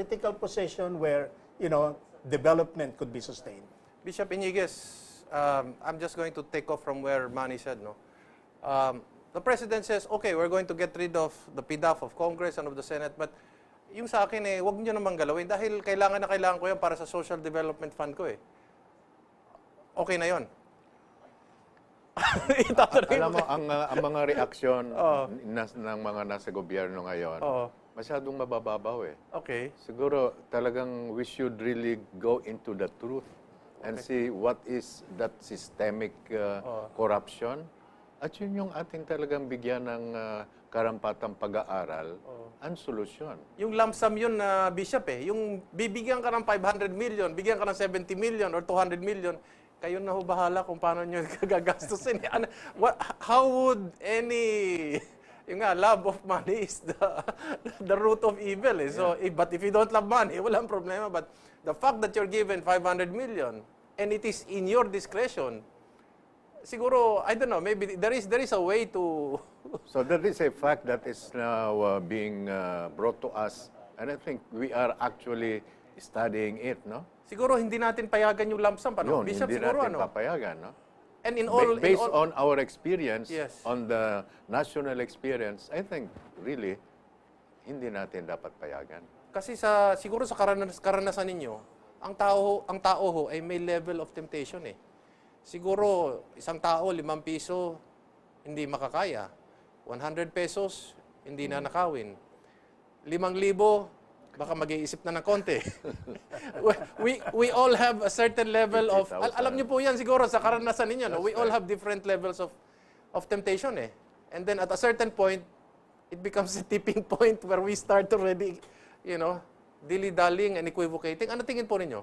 Political position where, you know, development could be sustained. Bishop Iniguez, um, I'm just going to take off from where Manny said, no? Um, the President says, okay, we're going to get rid of the PDAF of Congress and of the Senate, but yung sa akin eh, wag nyo namang galawin dahil kailangan na kailangan ko yan para sa social development fund ko eh. Okay na yon. Itatanong Alam mo, ang, uh, ang mga reaksyon oh. nas, ng mga nasa gobyerno ngayon, oh. masyadong mabababaw eh. Okay. Siguro talagang we should really go into the truth and okay. see what is that systemic uh, oh. corruption. At yun yung ating talagang bigyan ng uh, karampatang pag-aaral oh. ang solusyon. Yung lamsam yun na uh, Bishop eh, yung bibigyan ka ng 500 million, bigyan ka ng 70 million or 200 million, kayo na ho bahala kung paano nyo gagastusin. Ano, what, how would any, yung nga, love of money is the, the root of evil. Eh. So, yeah. if, eh, but if you don't love money, walang problema. But the fact that you're given 500 million and it is in your discretion, siguro, I don't know, maybe there is, there is a way to... so that is a fact that is now uh, being uh, brought to us and I think we are actually studying it, no? Siguro hindi natin payagan yung lump sum, ano? Yun, Bishop, hindi siguro, natin ano? papayagan, no? And in all, ba based in all, on our experience, yes. on the national experience, I think really hindi natin dapat payagan. Kasi sa siguro sa karanas, karanasan ninyo, ang tao ang tao ho ay may level of temptation eh. Siguro isang tao limang piso hindi makakaya. 100 pesos hindi na nakawin. 5,000 baka mag-iisip na ng konti. we, we all have a certain level of, al alam niyo po yan siguro sa karanasan ninyo, no? we all have different levels of, of temptation eh. And then at a certain point, it becomes a tipping point where we start already, you know, dilly-dallying and equivocating. Ano tingin po ninyo?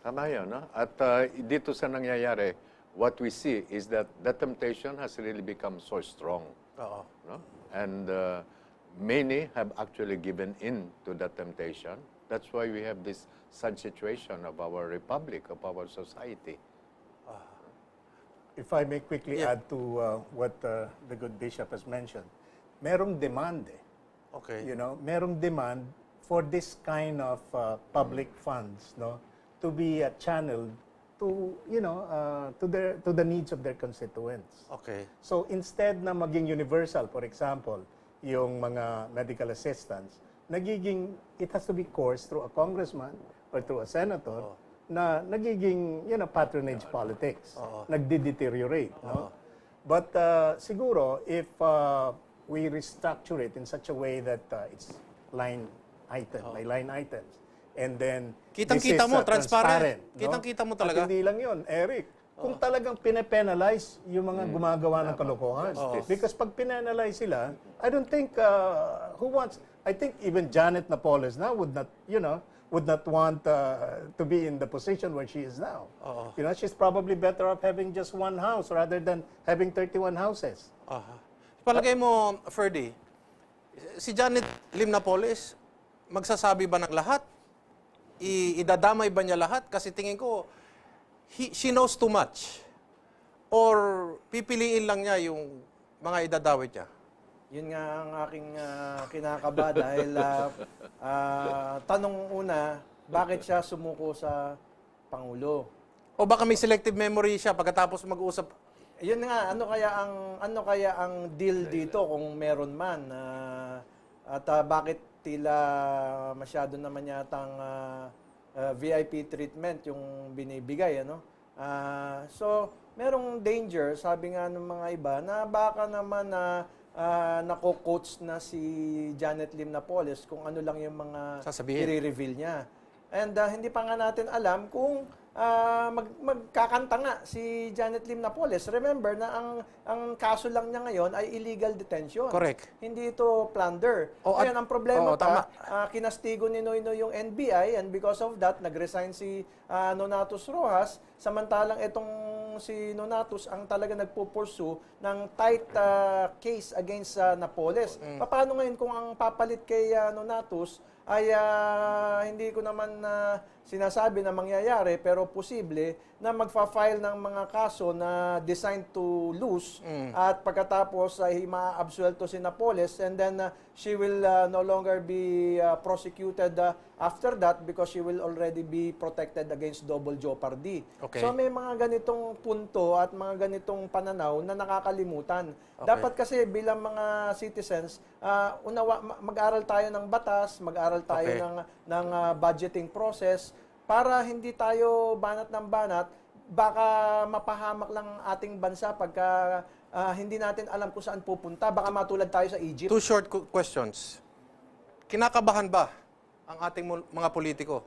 Tama yun, no? At uh, dito sa nangyayari, what we see is that the temptation has really become so strong. Oo. No? And uh, many have actually given in to the temptation. That's why we have this sad situation of our republic, of our society. Uh, if I may quickly yeah. add to uh, what uh, the good bishop has mentioned, merong demand eh. Okay. You know, merong demand for this kind of uh, public mm. funds, no, to be uh, channeled to you know uh, to their to the needs of their constituents. Okay. So instead na maging universal, for example, yung mga medical assistance, nagiging, it has to be coursed through a congressman or through a senator oh. na nagiging, you know, patronage oh. politics. Oh. Nagde-deteriorate. Oh. No? But uh, siguro, if uh, we restructure it in such a way that uh, it's line item oh. by line items, and then kitang-kita kita mo, uh, transparent. transparent no? Kitang-kita mo talaga. At hindi lang yun, Eric kung talagang pinapenalize yung mga mm. gumagawa ng kalokohan. Because pag pinenalize sila, I don't think uh, who wants I think even Janet Napoles now would not, you know, would not want uh, to be in the position where she is now. uh You know, she's probably better off having just one house rather than having 31 houses. Uh-huh. Palagay mo, Ferdy, si Janet Lim Napoles, magsasabi ba ng lahat? I- idadamay ba niya lahat? Kasi tingin ko, he, she knows too much? Or pipiliin lang niya yung mga idadawit niya? Yun nga ang aking uh, kinakaba dahil uh, uh, tanong una, bakit siya sumuko sa Pangulo? O baka may selective memory siya pagkatapos mag-usap. Yun nga, ano kaya ang ano kaya ang deal dito kung meron man uh, at uh, bakit tila masyado naman yatang uh, uh, VIP treatment yung binibigay ano. Uh, so merong danger sabi nga ng mga iba na baka naman na uh, uh, nako-coach na si Janet Lim Napoles kung ano lang yung mga i-reveal niya. And uh, hindi pa nga natin alam kung uh, mag, magkakanta nga si Janet Lim Napoles. Remember na ang ang kaso lang niya ngayon ay illegal detention. Correct. Hindi ito plunder. Oh, Ngayon, ang problema oh, pa, tama. Uh, kinastigo ni Noyno yung NBI and because of that, nagresign si uh, Nonatus Rojas. Samantalang itong si Nonatus ang talaga nagpo-pursue ng tight uh, case against uh, Napoles. Mm. Paano ngayon kung ang papalit kay uh, Nonatus ay uh, hindi ko naman uh, sinasabi na mangyayari pero posible na magfa-file ng mga kaso na designed to lose mm. at pagkatapos ay uh, maabsuelto si Napoles and then uh, she will uh, no longer be uh, prosecuted uh, after that because she will already be protected against double jeopardy. Okay. So may mga ganitong punto at mga ganitong pananaw na nakakalimutan. Okay. Dapat kasi bilang mga citizens uh, unawa, mag-aral tayo ng batas, mag-aral tayo okay. ng, ng uh, budgeting process para hindi tayo banat ng banat, baka mapahamak lang ating bansa pagka uh, hindi natin alam kung saan pupunta. Baka matulad tayo sa Egypt. Two short questions. Kinakabahan ba ang ating mga politiko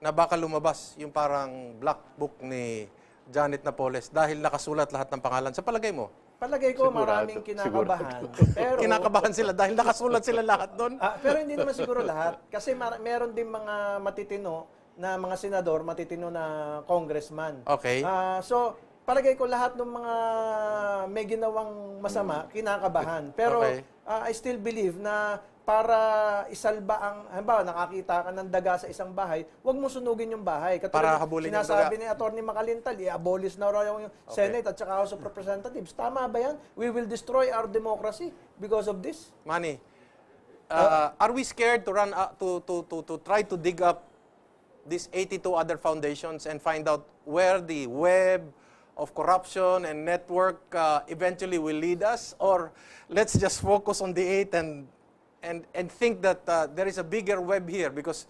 na baka lumabas yung parang black book ni Janet Napoles dahil nakasulat lahat ng pangalan? Sa palagay mo, Palagay ko sigurado, maraming kinakabahan. Pero, kinakabahan sila dahil nakasulat sila lahat doon? Ah, pero hindi naman siguro lahat. Kasi meron din mga matitino na mga senador, matitino na congressman. Okay. Uh, so, palagay ko lahat ng mga may ginawang masama, mm. kinakabahan. Pero okay. uh, I still believe na para isalba ang, halimbawa, nakakita ka ng daga sa isang bahay, huwag mo sunugin yung bahay. Katulad, para habulin sinasabi yung daga. ni Atty. Makalintal, i-abolish na raw yung okay. Senate at saka House of Representatives. Tama ba yan? We will destroy our democracy because of this. Manny, oh. uh, are we scared to run uh, to, to, to, to try to dig up these 82 other foundations and find out where the web, of corruption and network uh, eventually will lead us? Or let's just focus on the eight and, and, and think that uh, there is a bigger web here because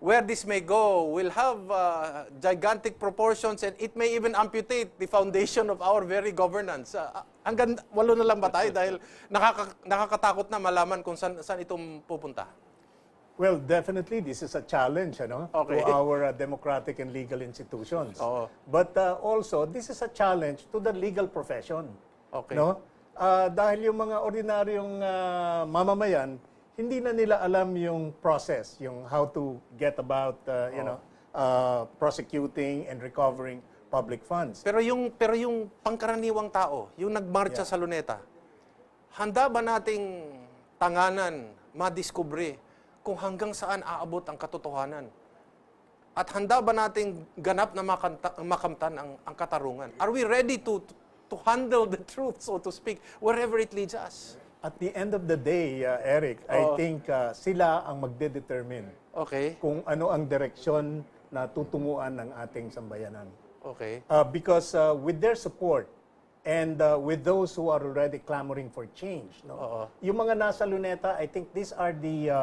where this may go will have uh, gigantic proportions and it may even amputate the foundation of our very governance. Uh, uh hanggang walo na lang ba tayo dahil nakaka, nakakatakot na malaman kung saan, saan itong pupunta? Well, definitely, this is a challenge ano, okay. to our uh, democratic and legal institutions. Oo. But uh, also, this is a challenge to the legal profession. Okay. No? Uh, dahil yung mga ordinaryong uh, mamamayan, hindi na nila alam yung process, yung how to get about, uh, you Oo. know, uh, prosecuting and recovering public funds. Pero yung pero yung pangkaraniwang tao, yung nagmarcha yeah. sa Luneta, handa ba nating tanganan, madiskubre kung hanggang saan aabot ang katotohanan. At handa ba nating ganap na makanta, makamtan ang, ang katarungan? Are we ready to, to handle the truth, so to speak, wherever it leads us? At the end of the day, uh, Eric, oh. I think uh, sila ang magdedetermine okay. kung ano ang direksyon na tutunguan ng ating sambayanan. Okay. Uh, because uh, with their support, and uh, with those who are already clamoring for change. No? Uh-oh. Yung mga nasa Luneta, I think these are the uh,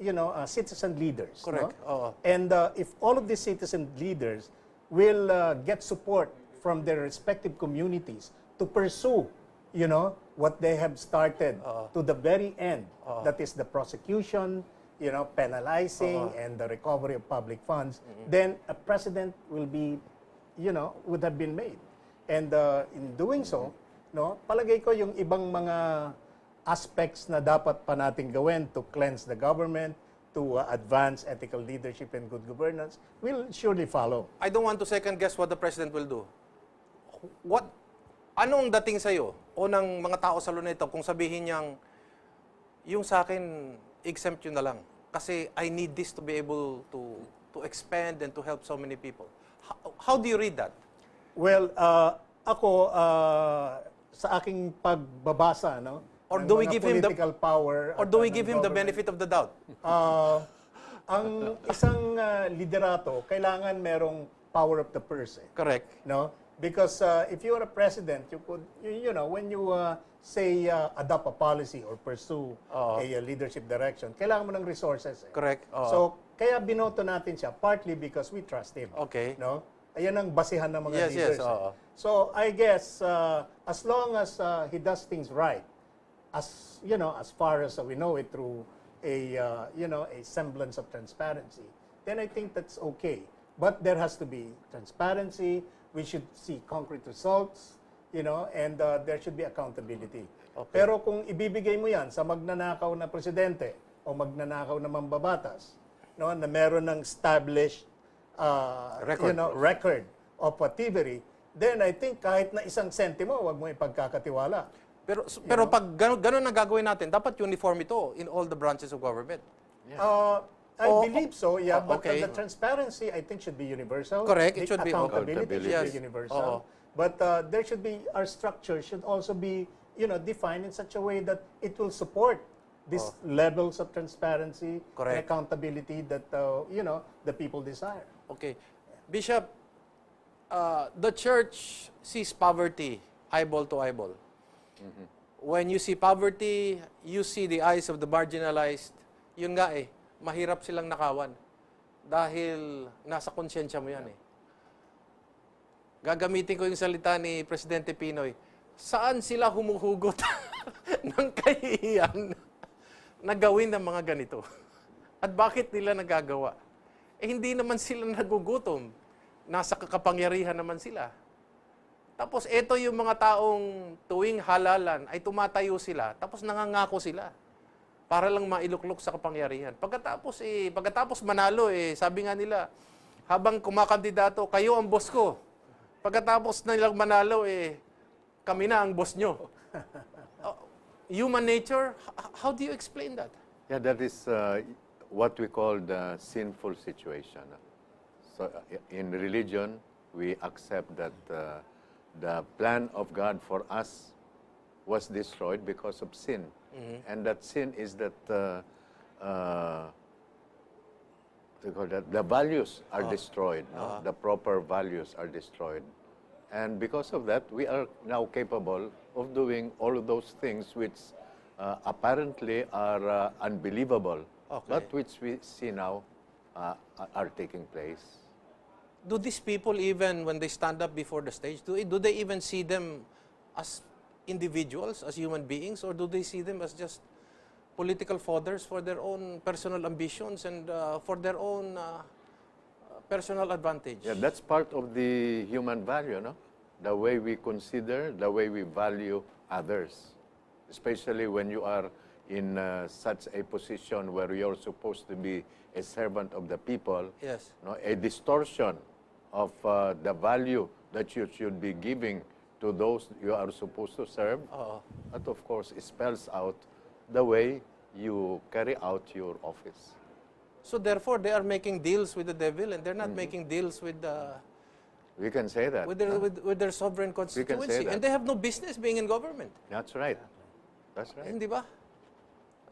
you know, uh, citizen leaders. Correct. No? And uh, if all of these citizen leaders will uh, get support from their respective communities to pursue, you know, what they have started Oo. to the very end, Oo. that is the prosecution, you know, penalizing Oo. and the recovery of public funds, mm-hmm. then a president will be, you know, would have been made. And uh, in doing so, no, palagay ko yung ibang mga aspects na dapat pa nating gawin to cleanse the government, to uh, advance ethical leadership and good governance will surely follow. I don't want to second guess what the president will do. What anong dating sa iyo o ng mga tao sa luneta kung sabihin niyang yung sa akin exempt yun na lang kasi I need this to be able to to expand and to help so many people. How, how do you read that? Well, uh, ako uh, sa aking pagbabasa no or do we give him the political power or do we give him the benefit of the doubt? Uh, ang isang uh, liderato kailangan merong power of the purse. Eh. Correct. No? Because uh, if you are a president, you could you, you know when you uh, say uh, adopt a policy or pursue uh, a, a leadership direction, kailangan mo ng resources. Eh. Correct. Uh, so kaya binoto natin siya partly because we trust him. Okay. No? Ayan ang basihan ng mga yes, leaders. Yes, yes. Eh. So I guess uh, as long as uh, he does things right, as you know, as far as we know it through a uh, you know a semblance of transparency, then I think that's okay. But there has to be transparency. We should see concrete results, you know, and uh, there should be accountability. Okay. Pero kung ibibigay mo yan sa magnanakaw na presidente o magnanakaw na mambabatas, no, na meron ng established uh, record. You know, record of uh, thievery, then I think kahit na isang sentimo, wag mo ipagkakatiwala. Pero so, pero know? pag gano, ganun na gagawin natin, dapat uniform ito in all the branches of government. Yeah. Uh, I oh, believe so, oh, yeah. Oh, okay. But the transparency, I think, should be universal. Correct. It should accountability be accountability. Should yes. be universal. Oh. But uh, there should be our structure should also be, you know, defined in such a way that it will support these oh. levels of transparency Correct. and accountability that uh, you know the people desire. Okay, Bishop, uh, the church sees poverty eyeball to eyeball. Mm -hmm. When you see poverty, you see the eyes of the marginalized. Yun nga eh, mahirap silang nakawan. Dahil nasa konsyensya mo yan eh. Gagamitin ko yung salita ni Presidente Pinoy. Saan sila humuhugot ng kahihiyan na gawin ng mga ganito? At bakit nila nagagawa? Eh hindi naman sila nagugutom. Nasa kakapangyarihan naman sila. Tapos ito yung mga taong tuwing halalan ay tumatayo sila, tapos nangangako sila para lang mailuklok sa kapangyarihan. Pagkatapos eh, pagkatapos manalo eh, sabi nga nila, habang kumakandidato, kayo ang boss ko. Pagkatapos na nilang manalo eh, kami na ang boss nyo. Uh, human nature, how do you explain that? Yeah, that is uh, what we call the sinful situation. So uh, in religion, we accept that uh, the plan of God for us was destroyed because of sin. Mm-hmm. And that sin is that uh, uh, that the values are uh-huh. destroyed, uh-huh. the proper values are destroyed. And because of that, we are now capable of doing all of those things which uh, apparently are uh, unbelievable, okay. but which we see now uh, are taking place do these people even, when they stand up before the stage, do, do they even see them as individuals, as human beings, or do they see them as just political fathers for their own personal ambitions and uh, for their own uh, personal advantage? Yeah, that's part of the human value, no? The way we consider, the way we value others, especially when you are in uh, such a position where you're supposed to be a servant of the people, yes. no, a distortion of uh, the value that you should be giving to those you are supposed to serve. Uh, uh-huh. that, of course, spells out the way you carry out your office. So, therefore, they are making deals with the devil and they're not mm -hmm. making deals with the. We can say that. With their, huh? with, with their sovereign constituency. And they have no business being in government. That's right. That's right.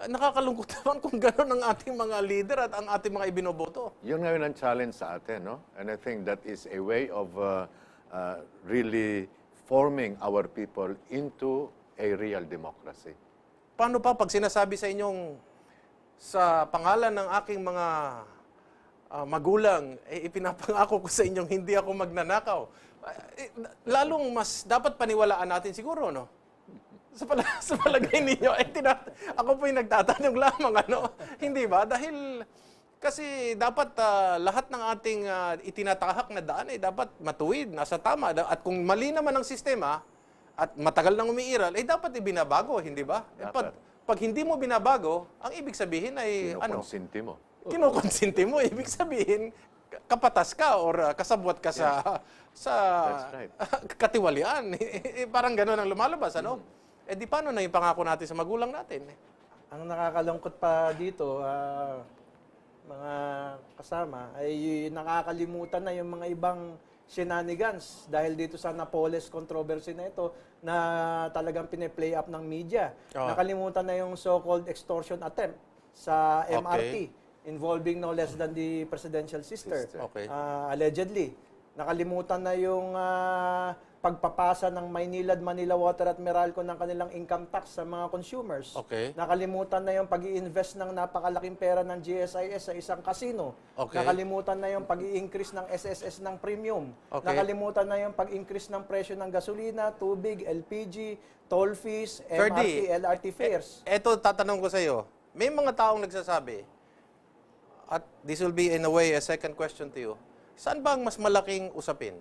nakakalungkot naman kung gano'n ang ating mga leader at ang ating mga ibinoboto. Yun ngayon ang challenge sa atin, no? And I think that is a way of uh, uh, really forming our people into a real democracy. Paano pa pag sinasabi sa inyong sa pangalan ng aking mga uh, magulang, eh, ipinapangako ko sa inyong hindi ako magnanakaw. Uh, lalong mas dapat paniwalaan natin siguro, no? sa, pala, sa palagay ninyo, eh, tinat- ako po yung nagtatanong lamang, ano? Hindi ba? Dahil, kasi dapat uh, lahat ng ating uh, itinatahak na daan ay eh, dapat matuwid, nasa tama. At kung mali naman ang sistema, at matagal nang umiiral, eh dapat ibinabago, hindi ba? Eh, pag, pag hindi mo binabago, ang ibig sabihin ay ano? Kinukonsinti mo. Kinukonsinti mo. Ibig sabihin, kapatas ka or ah, kasabwat ka yes. sa sa That's right. katiwalian. Eh, eh, parang ganun ang lumalabas, ano? Mm-hmm. Eh di paano na yung pangako natin sa magulang natin? Eh? Ang nakakalungkot pa dito, ah, mga kasama, ay nakakalimutan na yung mga ibang shenanigans dahil dito sa Napoles controversy na ito na talagang pine-play up ng media. Oo. Ah. Nakalimutan na yung so-called extortion attempt sa Okay. MRT involving no less than the presidential sister, Sister. Okay. ah, allegedly. Nakalimutan na yung ah, pagpapasa ng Maynilad, Manila Water at Meralco ng kanilang income tax sa mga consumers. Okay. Nakalimutan na yung pag invest ng napakalaking pera ng GSIS sa isang casino. Okay. Nakalimutan na yung pag increase ng SSS ng premium. Okay. Nakalimutan na yung pag-increase ng presyo ng gasolina, tubig, LPG, toll fees, MRT, LRT e- fares. Ito, tatanong ko sa iyo. May mga taong nagsasabi, at this will be in a way a second question to you, saan ba ang mas malaking usapin?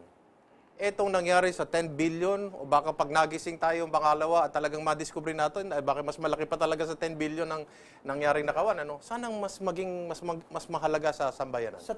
etong nangyari sa 10 billion o baka pag nagising tayo pangalawa at talagang madiskubre natin ay baka mas malaki pa talaga sa 10 billion ang nangyaring nakawan ano sanang mas maging mas mag, mas mahalaga sa sambayanan sa